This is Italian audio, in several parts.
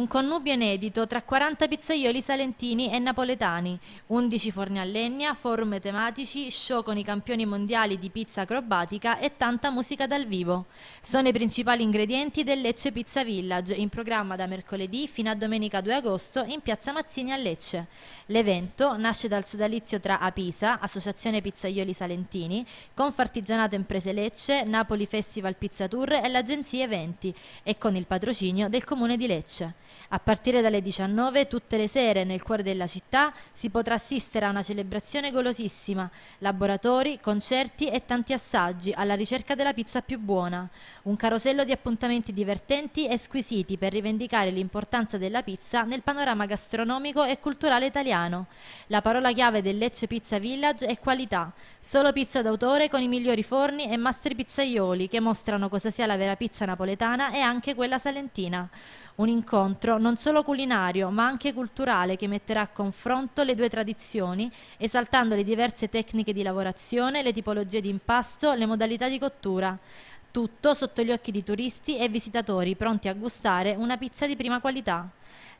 Un connubio inedito tra 40 pizzaioli salentini e napoletani, 11 forni a legna, forum tematici, show con i campioni mondiali di pizza acrobatica e tanta musica dal vivo. Sono i principali ingredienti del Lecce Pizza Village, in programma da mercoledì fino a domenica 2 agosto in piazza Mazzini a Lecce. L'evento nasce dal sodalizio tra Apisa, Associazione Pizzaioli Salentini, Confartigianato Imprese Lecce, Napoli Festival Pizza Tour e l'Agenzia Eventi e con il patrocinio del Comune di Lecce. A partire dalle 19 tutte le sere nel cuore della città si potrà assistere a una celebrazione golosissima, laboratori, concerti e tanti assaggi alla ricerca della pizza più buona, un carosello di appuntamenti divertenti e squisiti per rivendicare l'importanza della pizza nel panorama gastronomico e culturale italiano. La parola chiave del Lecce Pizza Village è qualità, solo pizza d'autore con i migliori forni e master pizzaioli che mostrano cosa sia la vera pizza napoletana e anche quella salentina. Un incontro non solo culinario ma anche culturale che metterà a confronto le due tradizioni, esaltando le diverse tecniche di lavorazione, le tipologie di impasto, le modalità di cottura. Tutto sotto gli occhi di turisti e visitatori pronti a gustare una pizza di prima qualità.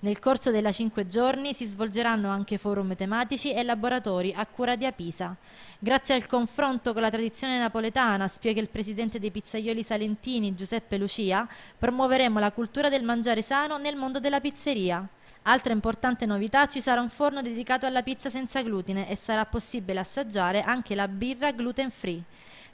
Nel corso della cinque giorni si svolgeranno anche forum tematici e laboratori a cura di Apisa. Grazie al confronto con la tradizione napoletana, spiega il presidente dei pizzaioli salentini Giuseppe Lucia, promuoveremo la cultura del mangiare sano nel mondo della pizzeria. Altra importante novità ci sarà un forno dedicato alla pizza senza glutine e sarà possibile assaggiare anche la birra gluten free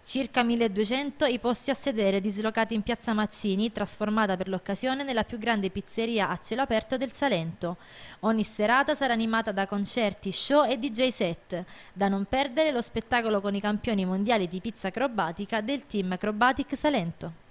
circa 1200 i posti a sedere dislocati in piazza Mazzini, trasformata per l'occasione nella più grande pizzeria a cielo aperto del Salento. Ogni serata sarà animata da concerti, show e DJ set. Da non perdere lo spettacolo con i campioni mondiali di pizza acrobatica del team Acrobatic Salento.